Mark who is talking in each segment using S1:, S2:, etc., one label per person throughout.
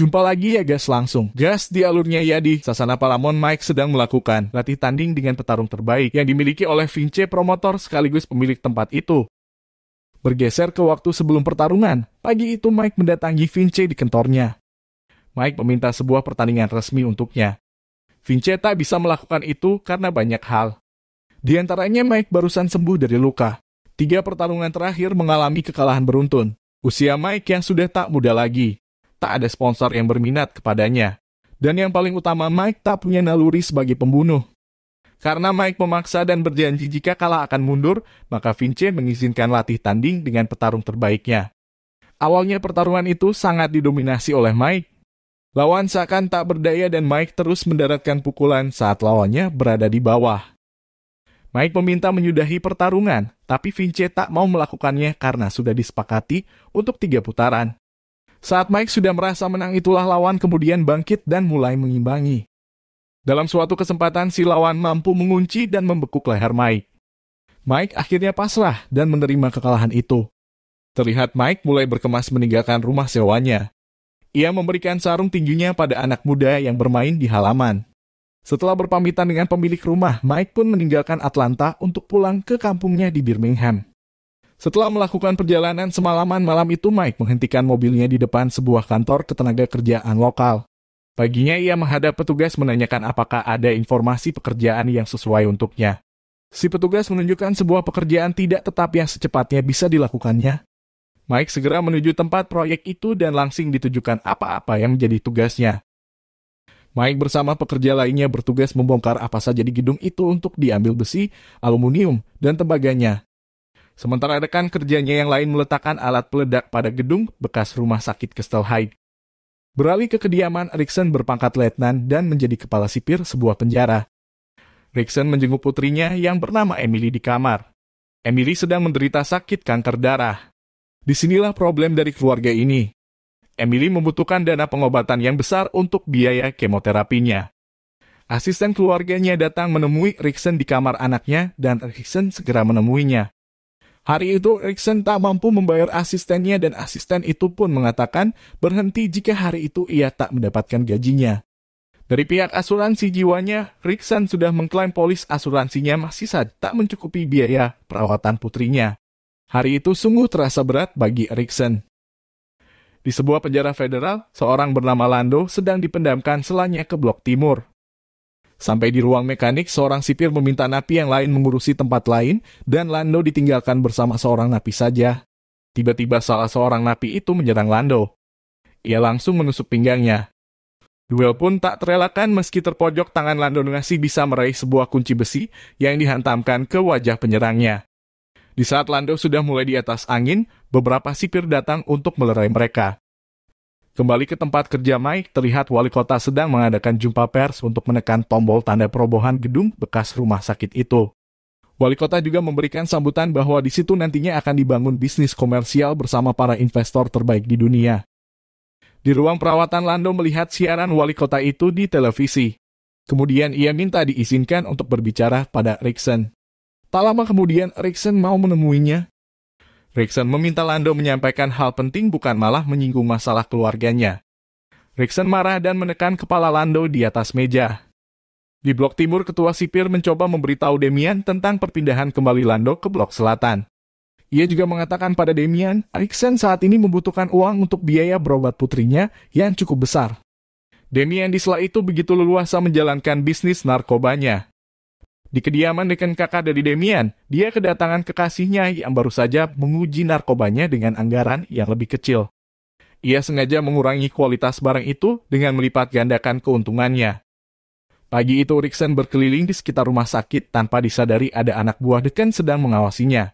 S1: Jumpa lagi ya guys langsung. Gas di alurnya Yadi, Sasana Palamon Mike sedang melakukan latih tanding dengan petarung terbaik yang dimiliki oleh Vince promotor sekaligus pemilik tempat itu. Bergeser ke waktu sebelum pertarungan, pagi itu Mike mendatangi Vince di kantornya. Mike meminta sebuah pertandingan resmi untuknya. Vince tak bisa melakukan itu karena banyak hal. Di antaranya Mike barusan sembuh dari luka. Tiga pertarungan terakhir mengalami kekalahan beruntun. Usia Mike yang sudah tak muda lagi tak ada sponsor yang berminat kepadanya. Dan yang paling utama, Mike tak punya naluri sebagai pembunuh. Karena Mike memaksa dan berjanji jika kalah akan mundur, maka Vince mengizinkan latih tanding dengan petarung terbaiknya. Awalnya pertarungan itu sangat didominasi oleh Mike. Lawan seakan tak berdaya dan Mike terus mendaratkan pukulan saat lawannya berada di bawah. Mike meminta menyudahi pertarungan, tapi Vince tak mau melakukannya karena sudah disepakati untuk tiga putaran. Saat Mike sudah merasa menang itulah lawan kemudian bangkit dan mulai mengimbangi. Dalam suatu kesempatan si lawan mampu mengunci dan membekuk leher Mike. Mike akhirnya pasrah dan menerima kekalahan itu. Terlihat Mike mulai berkemas meninggalkan rumah sewanya. Ia memberikan sarung tinjunya pada anak muda yang bermain di halaman. Setelah berpamitan dengan pemilik rumah, Mike pun meninggalkan Atlanta untuk pulang ke kampungnya di Birmingham. Setelah melakukan perjalanan semalaman malam itu, Mike menghentikan mobilnya di depan sebuah kantor ketenaga kerjaan lokal. Paginya ia menghadap petugas menanyakan apakah ada informasi pekerjaan yang sesuai untuknya. Si petugas menunjukkan sebuah pekerjaan tidak tetap yang secepatnya bisa dilakukannya. Mike segera menuju tempat proyek itu dan langsung ditujukan apa-apa yang menjadi tugasnya. Mike bersama pekerja lainnya bertugas membongkar apa saja di gedung itu untuk diambil besi, aluminium, dan tembaganya Sementara rekan kerjanya yang lain meletakkan alat peledak pada gedung bekas rumah sakit Kestel Beralih ke kediaman, Rickson berpangkat letnan dan menjadi kepala sipir sebuah penjara. Rickson menjenguk putrinya yang bernama Emily di kamar. Emily sedang menderita sakit kanker darah. Disinilah problem dari keluarga ini. Emily membutuhkan dana pengobatan yang besar untuk biaya kemoterapinya. Asisten keluarganya datang menemui Rickson di kamar anaknya dan Rickson segera menemuinya. Hari itu Erikson tak mampu membayar asistennya dan asisten itu pun mengatakan berhenti jika hari itu ia tak mendapatkan gajinya. Dari pihak asuransi jiwanya, Rickson sudah mengklaim polis asuransinya masih tak mencukupi biaya perawatan putrinya. Hari itu sungguh terasa berat bagi Erikson. Di sebuah penjara federal, seorang bernama Lando sedang dipendamkan selanya ke blok timur. Sampai di ruang mekanik, seorang sipir meminta napi yang lain mengurusi tempat lain dan Lando ditinggalkan bersama seorang napi saja. Tiba-tiba salah seorang napi itu menyerang Lando. Ia langsung menusuk pinggangnya. Duel pun tak terelakkan meski terpojok tangan Lando masih bisa meraih sebuah kunci besi yang dihantamkan ke wajah penyerangnya. Di saat Lando sudah mulai di atas angin, beberapa sipir datang untuk melerai mereka. Kembali ke tempat kerja Mike, terlihat wali kota sedang mengadakan jumpa pers untuk menekan tombol tanda perobohan gedung bekas rumah sakit itu. Wali kota juga memberikan sambutan bahwa di situ nantinya akan dibangun bisnis komersial bersama para investor terbaik di dunia. Di ruang perawatan Lando melihat siaran wali kota itu di televisi. Kemudian ia minta diizinkan untuk berbicara pada Rickson. Tak lama kemudian Rickson mau menemuinya Rickson meminta Lando menyampaikan hal penting bukan malah menyinggung masalah keluarganya. Rickson marah dan menekan kepala Lando di atas meja. Di blok timur, ketua sipir mencoba memberitahu Demian tentang perpindahan kembali Lando ke blok selatan. Ia juga mengatakan pada Demian, Rickson saat ini membutuhkan uang untuk biaya berobat putrinya yang cukup besar. Demian di sela itu begitu leluasa menjalankan bisnis narkobanya. Di kediaman dekan kakak dari Demian, dia kedatangan kekasihnya yang baru saja menguji narkobanya dengan anggaran yang lebih kecil. Ia sengaja mengurangi kualitas barang itu dengan melipat gandakan keuntungannya. Pagi itu Rickson berkeliling di sekitar rumah sakit tanpa disadari ada anak buah Dekan sedang mengawasinya.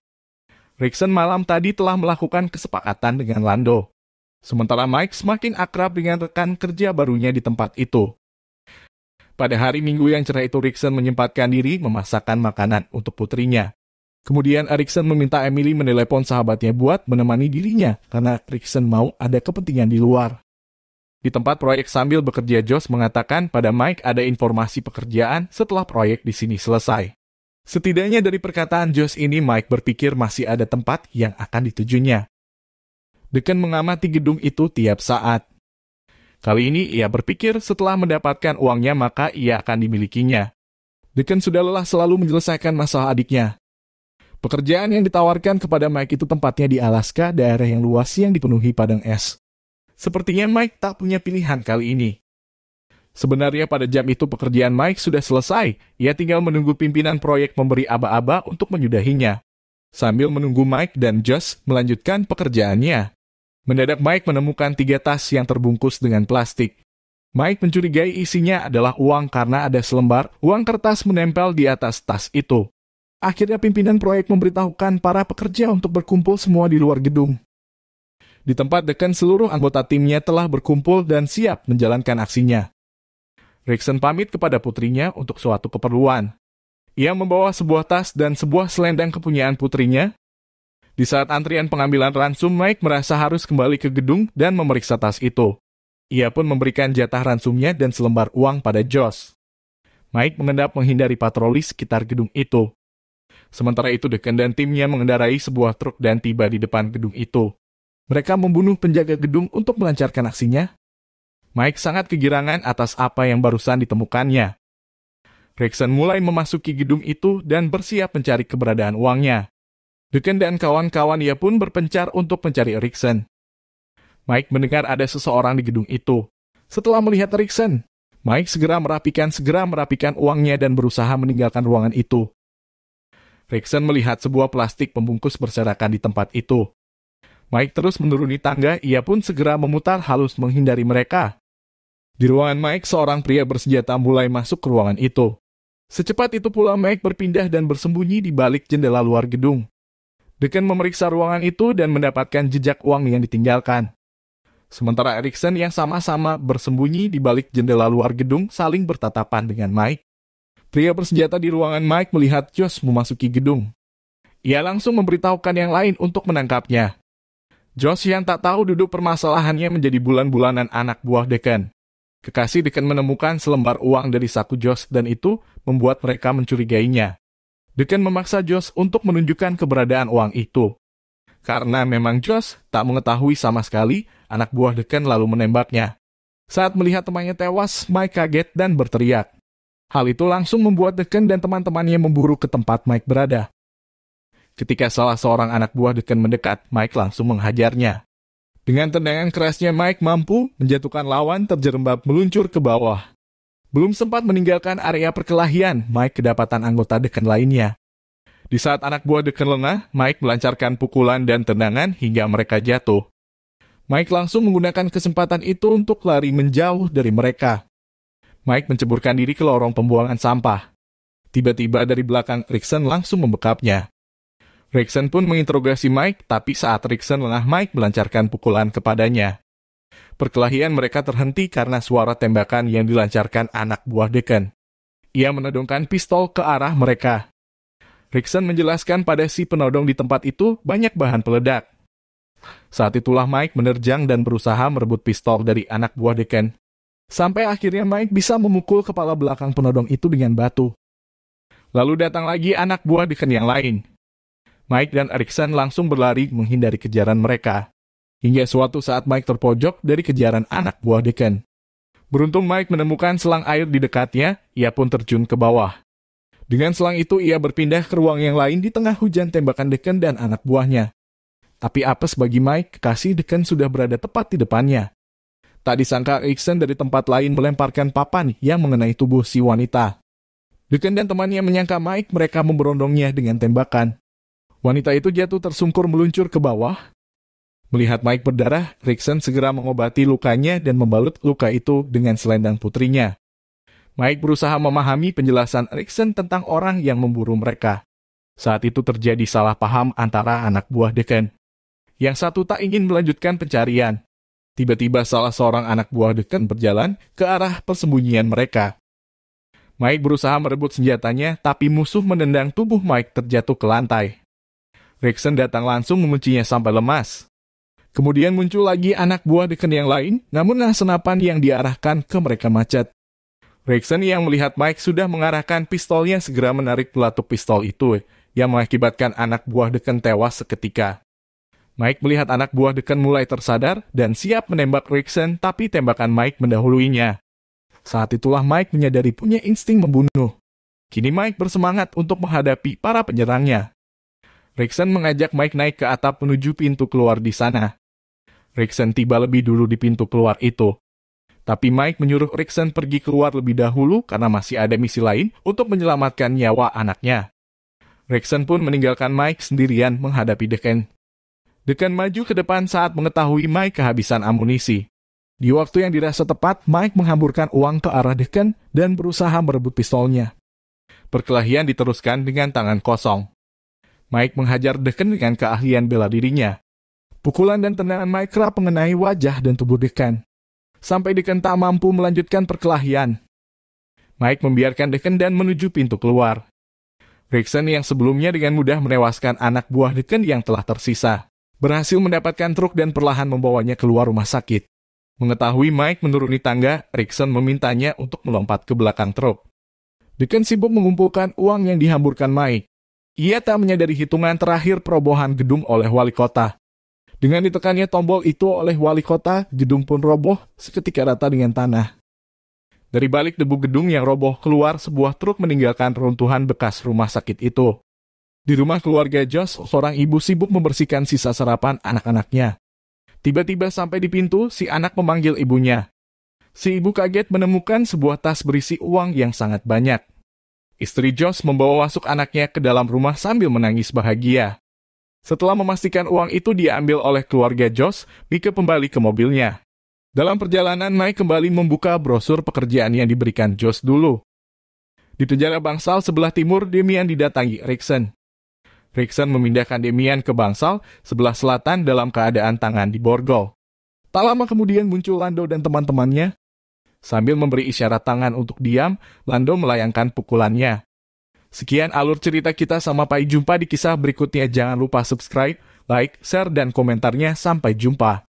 S1: Rickson malam tadi telah melakukan kesepakatan dengan Lando. Sementara Mike semakin akrab dengan rekan kerja barunya di tempat itu. Pada hari Minggu yang cerah itu, Rickson menyempatkan diri memasakkan makanan untuk putrinya. Kemudian Rickson meminta Emily menelepon sahabatnya buat menemani dirinya karena Rickson mau ada kepentingan di luar. Di tempat proyek sambil bekerja, Josh mengatakan pada Mike ada informasi pekerjaan setelah proyek di sini selesai. Setidaknya dari perkataan Josh ini, Mike berpikir masih ada tempat yang akan ditujunya. Deken mengamati gedung itu tiap saat. Kali ini ia berpikir setelah mendapatkan uangnya maka ia akan dimilikinya. Deacon sudah lelah selalu menyelesaikan masalah adiknya. Pekerjaan yang ditawarkan kepada Mike itu tempatnya di Alaska, daerah yang luas yang dipenuhi padang es. Sepertinya Mike tak punya pilihan kali ini. Sebenarnya pada jam itu pekerjaan Mike sudah selesai, ia tinggal menunggu pimpinan proyek memberi aba-aba untuk menyudahinya. Sambil menunggu Mike dan Josh melanjutkan pekerjaannya. Mendadak Mike menemukan tiga tas yang terbungkus dengan plastik. Mike mencurigai isinya adalah uang karena ada selembar uang kertas menempel di atas tas itu. Akhirnya pimpinan proyek memberitahukan para pekerja untuk berkumpul semua di luar gedung. Di tempat Dekan seluruh anggota timnya telah berkumpul dan siap menjalankan aksinya. Rickson pamit kepada putrinya untuk suatu keperluan. Ia membawa sebuah tas dan sebuah selendang kepunyaan putrinya, di saat antrian pengambilan ransum, Mike merasa harus kembali ke gedung dan memeriksa tas itu. Ia pun memberikan jatah ransumnya dan selembar uang pada Josh. Mike mengendap menghindari patroli sekitar gedung itu. Sementara itu, Deacon dan timnya mengendarai sebuah truk dan tiba di depan gedung itu. Mereka membunuh penjaga gedung untuk melancarkan aksinya. Mike sangat kegirangan atas apa yang barusan ditemukannya. Rexon mulai memasuki gedung itu dan bersiap mencari keberadaan uangnya. Duken dan kawan-kawan ia pun berpencar untuk mencari Erikson. Mike mendengar ada seseorang di gedung itu. Setelah melihat Erikson, Mike segera merapikan segera merapikan uangnya dan berusaha meninggalkan ruangan itu. Erikson melihat sebuah plastik pembungkus berserakan di tempat itu. Mike terus menuruni tangga, ia pun segera memutar halus menghindari mereka. Di ruangan Mike, seorang pria bersenjata mulai masuk ke ruangan itu. Secepat itu pula Mike berpindah dan bersembunyi di balik jendela luar gedung dengan memeriksa ruangan itu dan mendapatkan jejak uang yang ditinggalkan. Sementara Erikson yang sama-sama bersembunyi di balik jendela luar gedung saling bertatapan dengan Mike. Pria bersenjata di ruangan Mike melihat Josh memasuki gedung. Ia langsung memberitahukan yang lain untuk menangkapnya. Josh yang tak tahu duduk permasalahannya menjadi bulan-bulanan anak buah Deacon. Kekasih Deacon menemukan selembar uang dari saku Josh dan itu membuat mereka mencurigainya. Deacon memaksa Josh untuk menunjukkan keberadaan uang itu. Karena memang Josh tak mengetahui sama sekali, anak buah Deacon lalu menembaknya. Saat melihat temannya tewas, Mike kaget dan berteriak. Hal itu langsung membuat Deacon dan teman-temannya memburu ke tempat Mike berada. Ketika salah seorang anak buah Deacon mendekat, Mike langsung menghajarnya. Dengan tendangan kerasnya, Mike mampu menjatuhkan lawan terjerembab meluncur ke bawah. Belum sempat meninggalkan area perkelahian, Mike kedapatan anggota Deken lainnya. Di saat anak buah Deken lengah, Mike melancarkan pukulan dan tendangan hingga mereka jatuh. Mike langsung menggunakan kesempatan itu untuk lari menjauh dari mereka. Mike menceburkan diri ke lorong pembuangan sampah. Tiba-tiba dari belakang Rickson langsung membekapnya. Rickson pun menginterogasi Mike, tapi saat Rickson lengah Mike melancarkan pukulan kepadanya. Perkelahian mereka terhenti karena suara tembakan yang dilancarkan anak buah Deacon. Ia menodongkan pistol ke arah mereka. Rickson menjelaskan pada si penodong di tempat itu banyak bahan peledak. Saat itulah Mike menerjang dan berusaha merebut pistol dari anak buah Deacon. Sampai akhirnya Mike bisa memukul kepala belakang penodong itu dengan batu. Lalu datang lagi anak buah Deacon yang lain. Mike dan Erickson langsung berlari menghindari kejaran mereka. Hingga suatu saat Mike terpojok dari kejaran anak buah Deacon. Beruntung Mike menemukan selang air di dekatnya, ia pun terjun ke bawah. Dengan selang itu ia berpindah ke ruang yang lain di tengah hujan tembakan Deacon dan anak buahnya. Tapi apes bagi Mike, kekasih Deacon sudah berada tepat di depannya. Tak disangka Iksan dari tempat lain melemparkan papan yang mengenai tubuh si wanita. Deacon dan temannya menyangka Mike mereka memberondongnya dengan tembakan. Wanita itu jatuh tersungkur meluncur ke bawah, Melihat Mike berdarah, Rickson segera mengobati lukanya dan membalut luka itu dengan selendang putrinya. Mike berusaha memahami penjelasan Rickson tentang orang yang memburu mereka. Saat itu terjadi salah paham antara anak buah Deken. Yang satu tak ingin melanjutkan pencarian. Tiba-tiba salah seorang anak buah Deken berjalan ke arah persembunyian mereka. Mike berusaha merebut senjatanya, tapi musuh menendang tubuh Mike terjatuh ke lantai. Rickson datang langsung menguncinya sampai lemas. Kemudian muncul lagi anak buah Deacon yang lain, namun senapan yang diarahkan ke mereka macet. Rickson yang melihat Mike sudah mengarahkan pistolnya segera menarik pelatuk pistol itu, yang mengakibatkan anak buah Deacon tewas seketika. Mike melihat anak buah Deacon mulai tersadar dan siap menembak Rickson, tapi tembakan Mike mendahuluinya. Saat itulah Mike menyadari punya insting membunuh. Kini Mike bersemangat untuk menghadapi para penyerangnya. Rickson mengajak Mike naik ke atap menuju pintu keluar di sana. Rickson tiba lebih dulu di pintu keluar itu. Tapi Mike menyuruh Rickson pergi keluar lebih dahulu karena masih ada misi lain untuk menyelamatkan nyawa anaknya. Rickson pun meninggalkan Mike sendirian menghadapi Deken. Deken maju ke depan saat mengetahui Mike kehabisan amunisi. Di waktu yang dirasa tepat, Mike menghamburkan uang ke arah Deken dan berusaha merebut pistolnya. Perkelahian diteruskan dengan tangan kosong. Mike menghajar Deken dengan keahlian bela dirinya. Pukulan dan tendangan Micra mengenai wajah dan tubuh Deken. Sampai Deken tak mampu melanjutkan perkelahian. Mike membiarkan Deken dan menuju pintu keluar. Rickson yang sebelumnya dengan mudah menewaskan anak buah Deken yang telah tersisa. Berhasil mendapatkan truk dan perlahan membawanya keluar rumah sakit. Mengetahui Mike menuruni tangga, Rickson memintanya untuk melompat ke belakang truk. Deken sibuk mengumpulkan uang yang dihamburkan Mike. Ia tak menyadari hitungan terakhir perobohan gedung oleh wali kota. Dengan ditekannya tombol itu oleh wali kota, gedung pun roboh seketika rata dengan tanah. Dari balik debu gedung yang roboh keluar sebuah truk meninggalkan runtuhan bekas rumah sakit itu. Di rumah keluarga Josh, seorang ibu sibuk membersihkan sisa sarapan anak-anaknya. Tiba-tiba sampai di pintu, si anak memanggil ibunya. Si ibu kaget menemukan sebuah tas berisi uang yang sangat banyak. Istri Josh membawa masuk anaknya ke dalam rumah sambil menangis bahagia. Setelah memastikan uang itu diambil oleh keluarga Josh, Mika kembali ke mobilnya. Dalam perjalanan, Mike kembali membuka brosur pekerjaan yang diberikan Josh dulu. Di penjara bangsal sebelah timur, Demian didatangi Rickson. Rickson memindahkan Demian ke bangsal sebelah selatan dalam keadaan tangan di borgol. Tak lama kemudian muncul Lando dan teman-temannya. Sambil memberi isyarat tangan untuk diam, Lando melayangkan pukulannya. Sekian alur cerita kita sama sampai jumpa di kisah berikutnya. Jangan lupa subscribe, like, share, dan komentarnya. Sampai jumpa.